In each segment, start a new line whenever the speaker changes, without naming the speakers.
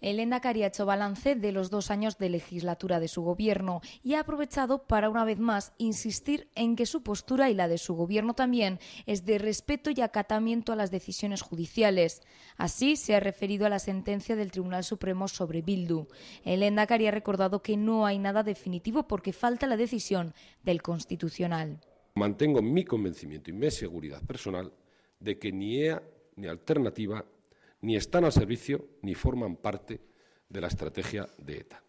Elena Caria ha hecho balance de los dos años de legislatura de su gobierno y ha aprovechado para una vez más insistir en que su postura y la de su gobierno también es de respeto y acatamiento a las decisiones judiciales. Así se ha referido a la sentencia del Tribunal Supremo sobre Bildu. Elenda Caria ha recordado que no hay nada definitivo porque falta la decisión del Constitucional.
Mantengo mi convencimiento y mi seguridad personal de que ni EA ni Alternativa ni están al servicio ni forman parte de la estrategia de ETA.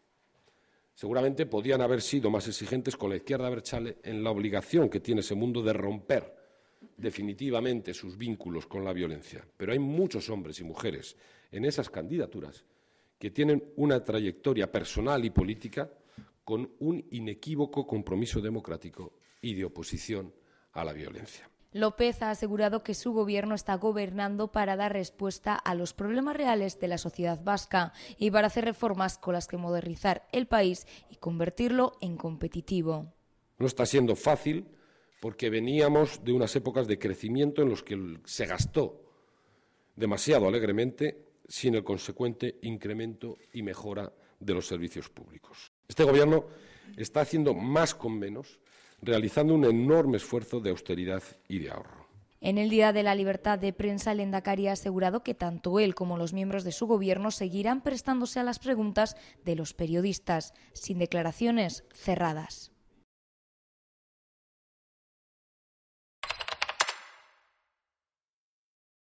Seguramente podían haber sido más exigentes con la izquierda Berchale en la obligación que tiene ese mundo de romper definitivamente sus vínculos con la violencia. Pero hay muchos hombres y mujeres en esas candidaturas que tienen una trayectoria personal y política con un inequívoco compromiso democrático y de oposición a la violencia.
López ha asegurado que su gobierno está gobernando para dar respuesta a los problemas reales de la sociedad vasca y para hacer reformas con las que modernizar el país y convertirlo en competitivo.
No está siendo fácil porque veníamos de unas épocas de crecimiento en los que se gastó demasiado alegremente sin el consecuente incremento y mejora de los servicios públicos. Este gobierno está haciendo más con menos realizando un enorme esfuerzo de austeridad y de ahorro.
En el Día de la Libertad de Prensa, el Endacari ha asegurado que tanto él como los miembros de su gobierno seguirán prestándose a las preguntas de los periodistas, sin declaraciones cerradas.